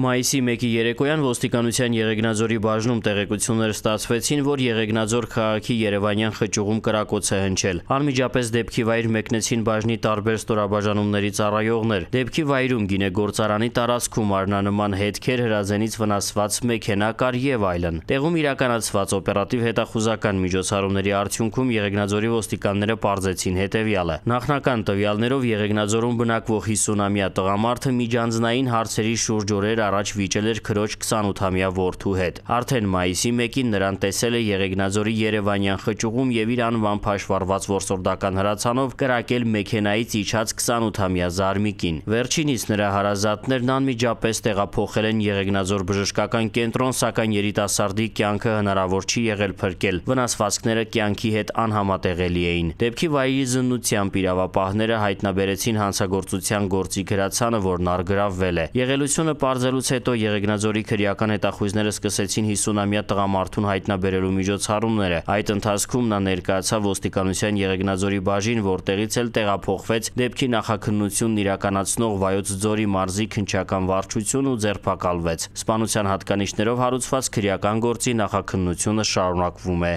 Մայիսի 1-ի երեկոյան ոստիկանության Եղեգնաձորի բաժնում տեղեկություններ ստացվեցին, որ Եղեգնաձոր քաղաքի Երևանյան խճուղում կրակոց է հնչել։ Անմիջապես դեպքի վայր մեկնեցին բաժնի տարբեր ստորաբաժանումների ծառայողներ։ Դեպքի վայրում գինեգործարանի տարածքում արնանման հետքեր, հրազենից վնասված մեքենա կար եւ այլն։ Տեղում իրականացված օպերատիվ հետախուզական միջոցառումների արդյունքում Եղեգնաձորի ոստիկանները բարձեցին հետեւյալը։ Նախնական տվյալներով Եղեգնաձորում բնակվող 50-ամյա տղամարդը միջանձնային հարցերի շուրջ օրեր առաջ վիճել էր քրոջ 28-ամյա որդու հետ։ Արդեն մայիսի 1-ին նրան տեսել է Եղեգնաձորի Երևանյան խճուղում եւ իր անվան փաշվառված որսորդական հրացանով կրակել մեքենայից իջած 28-ամյա Զարմիկին։ Վերջինիս նրա հարազատներն անմիջապես տեղափոխել են Եղեգնաձոր բժշկական կենտրոն, սակայն երիտասարդի կյանքը հնարավոր չի եղել փրկել։ Վնասվածքները կյանքի հետ անհամատեղելի էին։ Դեպքի վայրի զննությամբ իրավապահները հայտնաբերեցին հանցագործության գործի գրացանը, որն արգրավվել է։ Եղելությունը բարձր վազելուց հետո Եղեգնաձորի քրեական հետախույզները սկսեցին 50-ամյա տղամարդուն հայտնաբերելու միջոցառումները։ Այդ ընթացքում նա ներկայացավ ոստիկանության Եղեգնաձորի բաժին, որտեղից էլ տեղափոխվեց դեպքի նախաքննությունն իրականացնող Վայոց ձորի մարզի քնչական վարչություն ու ձերբակալվեց։ Սպանության հատկանիշներով հարուցված քրեական գործի նախաքննությունը շարունակվում է։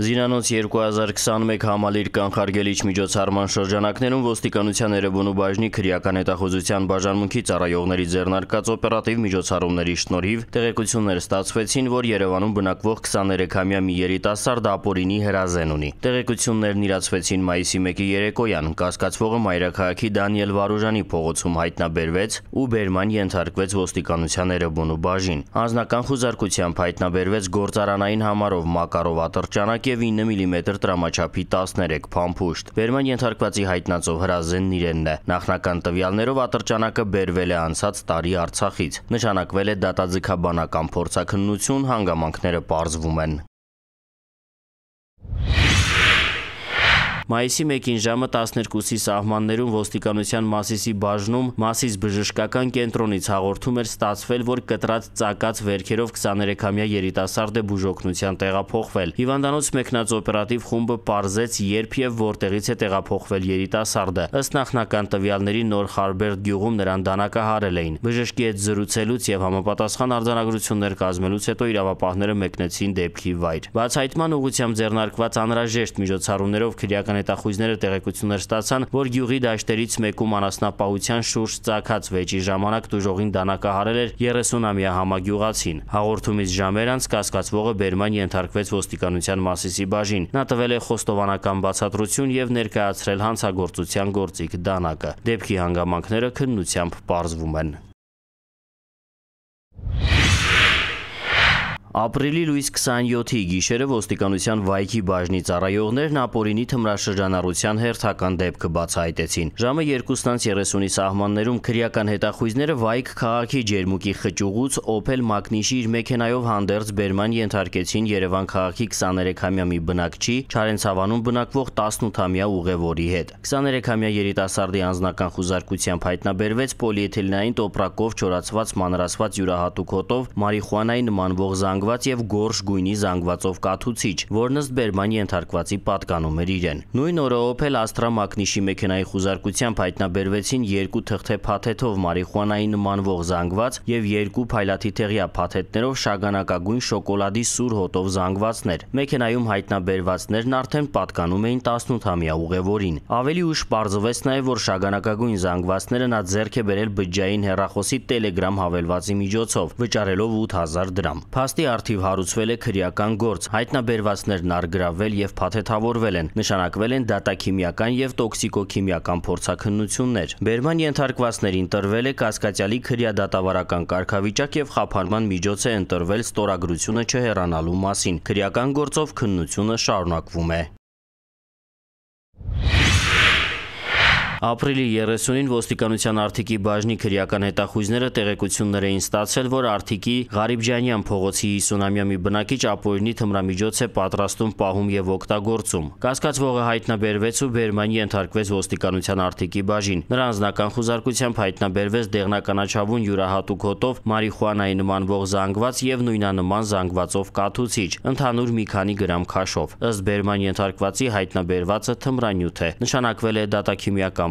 Զինանոց 2021 համալիր կանխարգելիչ միջոցառման շրջանակներում ոստիկանության Էրեբունու բաժնի քրեական հետախուզության բաժանմունքի ծառայողների ձեռնարկած օպերատիվ միջոցառումների շնորհիվ տեղեկություններ ստացվեցին, որ Երևանում բնակվող 23-ամյա մի երիտասարդ ապօրինի հրազեն ունի։ Տեղեկություններն իրացվեցին մայիսի 1-ի երեկոյան, կասկածվողը մայրաքաղաքի Դանիել Վարուժանի փողոցում հայտնաբերվեց ու բերման ենթարկվեց ոստիկանության Էրեբունու բաժին։ Անձնական խուզարկությամբ հայտնաբերվեց գործարանային համարով Մակարով ատրճանակ եւ 9 մմ տրամաչափի 13 փամփուշտ։ Բերման ենթարկվածի հայտնածով հրազենն իրենն է։ Նախնական տվյալներով ատրճանակը բերվել է անցած տարի Արցախից։ Նշանակվել է դատաձգաբանական փորձաքննություն, հանգամանքները պարզվում են։ Մայիսի 1-ին ժամը 12-ի սահմաններում ոստիկանության Մասիսի բաժնում Մասիս բժշկական կենտրոնից հաղորդում էր ստացվել, որ կտրած ծակած վերքերով 23-ամյա երիտասարդ է բուժօգնության տեղափոխվել։ Հիվանդանոց մեկնած օպերատիվ խումբը parzեց երբ եւ որտեղից է տեղափոխվել երիտասարդը։ Ըստ նախնական տվյալների նոր Խարբերտ գյուղում նրան դանակահարել էին։ Բժշկի հետ զրուցելուց եւ համապատասխան արձանագրություններ կազմելուց հետո իրավապահները մեկնեցին դեպքի վայր։ Բացահայտման ուղղությամբ ձեռնարկված անհրաժեշտ միջոցառումներով քրեական Պետական հետախույզները տեղեկություններ ստացան, որ գյուղի դաշտերից մեկում անասնապահության շուրջ ծակած վեճի ժամանակ դուժողին դանակահարել էր 30-ամյա համագյուղացին։ Հաղորդումից ժամեր անց կասկածվողը բերման ենթարկվեց ոստիկանության մասիսի բաժին։ Նա տվել է խոստովանական բացատրություն եւ ներկայացրել հանցագործության գործիք դանակը։ Դեպքի հանգամանքները քննությամբ պարզվում են։ Ապրիլի լույս 27-ի գիշերը ոստիկանության վայքի բաժնի ծառայողներն ապորինի թմրաշրջանառության հերթական դեպքը բացահայտեցին։ Ժամը 2:30-ի սահմաններում քրեական հետախույզները վայք քաղաքի ջերմուկի խճուղուց Opel Magnich-ի իր մեքենայով հանդերձ բերման ենթարկեցին Երևան քաղաքի 23-ամյա մի բնակչի Չարենցավանում բնակվող 18-ամյա ուղևորի հետ։ 23-ամյա երիտասարդի անձնական խուզարկությամբ հայտնաբերվեց պոլիէթիլենային տոպրակով չորացված մանրասված յուրահատուկ հոտով մարիխուանայի նմանվող զանգ զանգված եւ գորշ գույնի զանգվածով կաթուցիչ, որն ըստ Բերմանի ենթարկվածի պատկանում էր իրեն։ Նույն օրը Opel Astra մակնիշի մեքենայի խուզարկությամբ հայտնաբերվեցին երկու թղթե փաթեթով մարիխուանայի նմանվող զանգված եւ երկու փայլաթիթեղյա փաթեթներով շագանակագույն շոկոլադի սուր հոտով զանգվածներ։ Մեքենայում հայտնաբերվածներն արդեն պատկանում էին 18-ամյա ուղևորին։ Ավելի ուշ պարզվեց նաեւ, որ շագանակագույն զանգվածները նա ձեռք է բերել բջջային հեռախոսի Telegram հավելվածի միջոցով, վճարելով 8000 դրամ։ Փաստի արդիվ հարուցվել է քրեական գործ, հայտնաբերվածներն արգրավել եւ փաթեթավորվել են, նշանակվել են դատաքիմիական եւ տոքսիկոքիմիական փորձաքննություններ։ Բերման ենթարկվածներին տրվել է կասկածյալի քրեա դատավարական կարգավիճակ եւ խափանման միջոց է ընտրվել ստորագրությունը չհեռանալու մասին։ Քրեական գործով քննությունը շարունակվում է։ Ապրիլի 30-ին ոստիկանության Արթիկի բաժնի քրեական հետախույզները տեղեկություններ էին ստացել, որ Արթիկի Ղարիբջանյան փողոցի 50-ամյա մի բնակիչ ապօրինի թմրամիջոց է պատրաստում, պահում եւ օգտագործում։ Կասկածվողը հայտնաբերվեց ու բերման ենթարկվեց ոստիկանության Արթիկի բաժին։ Նրա անձնական խուզարկությամբ հայտնաբերվեց դեղնականաչավուն յուրահատուկ հոտով մարիխուանայի նմանվող զանգված եւ նույնանման զանգվածով կաթուցիչ, ընդհանուր մի քանի գրամ քաշով։ Ըստ բերման ենթարկվածի հայտնաբերվածը թմրանյութ է։ Նշանակվել է դատաքիմիական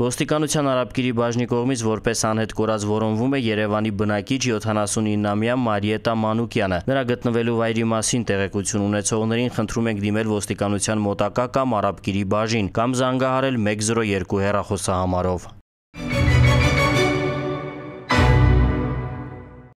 Ոստիկանության արաբկիրի բաժնի կողմից որպես անհետ կորած որոնվում է Երևանի բնակիչ 79-ամյա Մարիետա Մանուկյանը։ Նրա գտնվելու վայրի մասին տեղեկություն ունեցողներին խնդրում ենք դիմել ոստիկանության մոտակա կամ արաբկիրի բաժին կամ զանգահարել 102 հեռախոսահամարով։